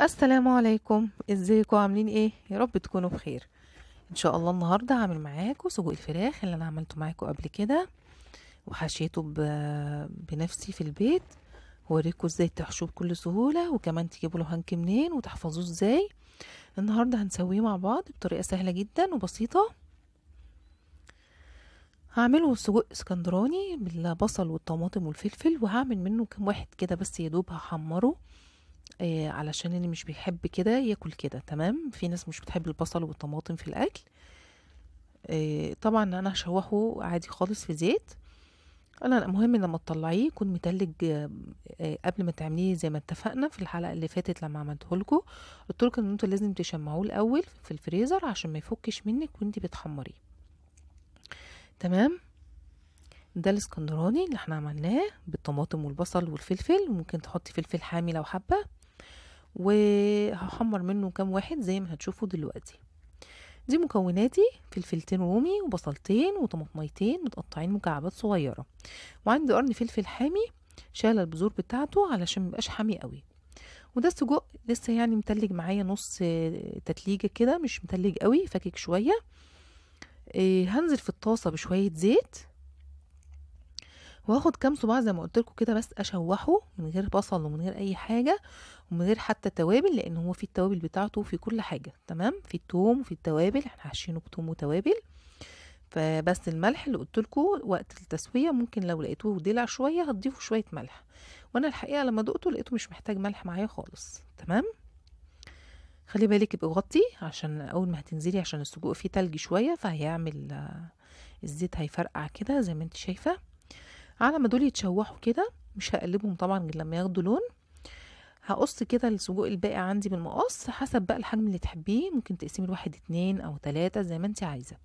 السلام عليكم ازيكم عاملين ايه يا رب تكونوا بخير ان شاء الله النهارده هعمل معاكم سجق الفراخ اللي انا عملته معاكم قبل كده وحشيته بنفسي في البيت هوريكم ازاي تحشوه بكل سهوله وكمان تجيبوا له هنك منين وتحفظوه ازاي النهارده هنسويه مع بعض بطريقه سهله جدا وبسيطه هعمله سجق اسكندراني بالبصل والطماطم والفلفل وهعمل منه كام واحد كده بس يدوب هحمره إيه علشان اللي مش بيحب كده ياكل كده تمام في ناس مش بتحب البصل والطماطم في الاكل إيه طبعا انا هشوحه عادي خالص في زيت انا المهم لما تطلعيه يكون متلج آه، آه، قبل ما تعمليه زي ما اتفقنا في الحلقه اللي فاتت لما عملته لكم قلت لكم ان انتوا لازم تشمعوه الاول في الفريزر عشان ما يفكش منك وانت بتحمريه تمام ده الاسكندراني اللي احنا عملناه بالطماطم والبصل والفلفل وممكن تحطي فلفل حامي لو حابه وهحمر منه كام واحد زي ما هتشوفوا دلوقتي دي مكوناتي فلفلتين رومي وبصلتين وطماطميتين متقطعين مكعبات صغيرة وعندي قرن فلفل حامي شال البذور بتاعته علشان ميبقاش حامي قوي وده السجق لسه يعني متلج معايا نص تتليجة كده مش متلج قوي فكك شوية إيه، هنزل في الطاسة بشوية زيت واخد كام صباع زي ما قلت لكم كده بس اشوحه من غير بصل ومن غير اي حاجه ومن غير حتى توابل لان هو في التوابل بتاعته في كل حاجه تمام في التوم وفي التوابل احنا حاشينه بتوم وتوابل فبس الملح اللي قلت لكم وقت التسويه ممكن لو لقيتوه دلع شويه هتضيفوا شويه ملح وانا الحقيقه لما دقته لقيته مش محتاج ملح معايا خالص تمام خلي بالك يبقى غطي عشان اول ما هتنزلي عشان السجق فيه تلج شويه فهيعمل الزيت هيفرقع كده زي ما انت شايفه على ما دول يتشوحوا كده مش هقلبهم طبعا غير لما ياخدوا لون هقص كده السجق الباقي عندي بالمقص حسب بقى الحجم اللي تحبيه ممكن تقسمي لواحد اتنين او تلاتة زي ما انت عايزه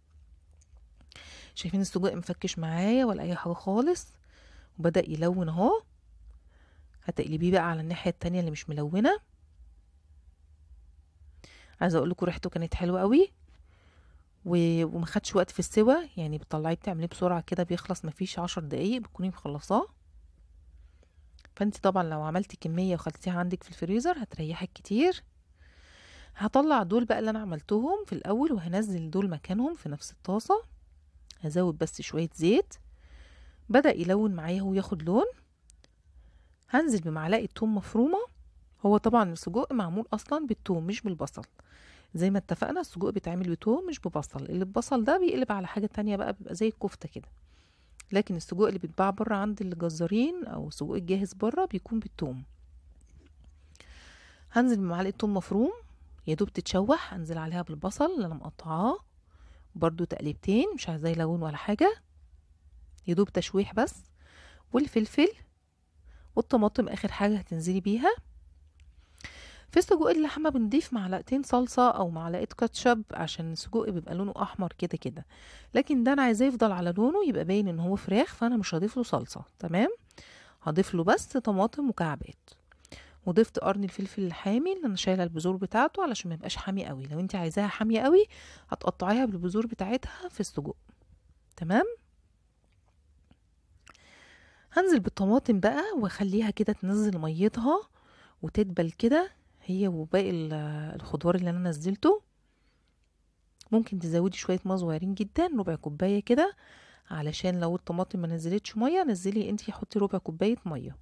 شايفين السجق مفكش معايا ولا اي حاجه خالص وبدا يلون اهو هتقلبيه بقى على الناحيه التانية اللي مش ملونه عايزه اقول لكم ريحته كانت حلوه قوي وما خدش وقت في السوا يعني بتطلعيه بتعمليه بسرعه كده بيخلص مفيش عشر دقايق بتكوني مخلصاه فانت طبعا لو عملتي كميه وخلتيها عندك في الفريزر هتريحك كتير هطلع دول بقى اللي انا عملتهم في الاول وهنزل دول مكانهم في نفس الطاسه هزود بس شويه زيت بدا يلون معايا وياخد لون هنزل بمعلقه توم مفرومه هو طبعا السجق معمول اصلا بالثوم مش بالبصل زي ما اتفقنا السجق بيتعمل بتوم مش ببصل اللي ببصل ده بيقلب على حاجة تانية بقى بيبقى زي الكفتة كده لكن السجق اللي بيتباع بره عند الجزارين او السجق الجاهز بره بيكون بالتوم هنزل بمعلقة توم مفروم يا دوب تتشوح انزل عليها بالبصل اللي انا مقطعاه برده تقليبتين مش عايزاه لون ولا حاجة يا دوب تشويح بس والفلفل والطماطم اخر حاجة هتنزلي بيها في السجق اللحمة بنضيف معلقتين صلصة أو معلقة كاتشب عشان السجق بيبقى لونه أحمر كده كده لكن ده أنا عايزاه يفضل على لونه يبقى باين إن هو فراخ فأنا مش هضيف له صلصة تمام هضيف له بس طماطم مكعبات وضفت قرن الفلفل الحامي اللي انا شايله البذور بتاعته علشان ما يبقاش حامي قوي لو انت عايزاها حاميه قوي هتقطعيها بالبذور بتاعتها في السجق تمام هنزل بالطماطم بقى واخليها كده تنزل ميتها وتدبل كده هي وباقي الخضار اللي انا نزلته ممكن تزودي شويه ميه صغيرين جدا ربع كوبايه كده علشان لو الطماطم ما نزلتش ميه نزلي انتي حطي ربع كوبايه ميه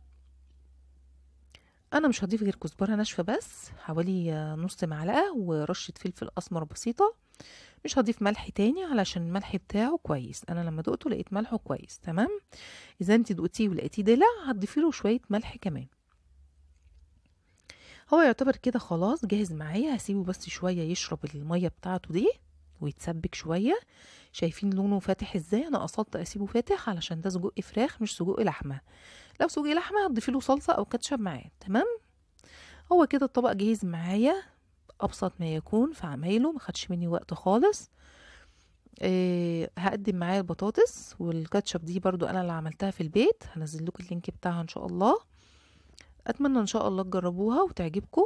انا مش هضيف غير كزبره ناشفه بس حوالي نص معلقه ورشه فلفل اسمر بسيطه مش هضيف ملح تاني علشان الملح بتاعه كويس انا لما دقته لقيت ملحه كويس تمام اذا انت دقتيه ولقيتيه دلع هتضيفي له شويه ملح كمان هو يعتبر كده خلاص جاهز معايا هسيبه بس شوية يشرب المية بتاعته دي ويتسبك شوية شايفين لونه فاتح ازاي انا قصدت اسيبه فاتح علشان ده سجق فراخ مش سجق لحمة لو سجق لحمة هتضيفي له صلصة او كاتشب معاه تمام هو كده الطبق جاهز معايا ابسط ما يكون في عمايله ما خدش مني وقت خالص إيه هقدم معايا البطاطس والكاتشب دي برضو انا اللي عملتها في البيت هنزل لكم اللينك بتاعها ان شاء الله اتمنى ان شاء الله تجربوها وتعجبكم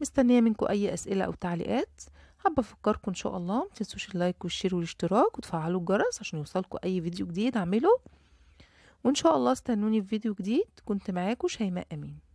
مستنيه منكم اي اسئله او تعليقات حابه افكركم ان شاء الله متنسوش اللايك والشير والاشتراك وتفعلوا الجرس عشان يوصلكم اي فيديو جديد اعمله وان شاء الله استنوني في فيديو جديد كنت معاكم شيماء امين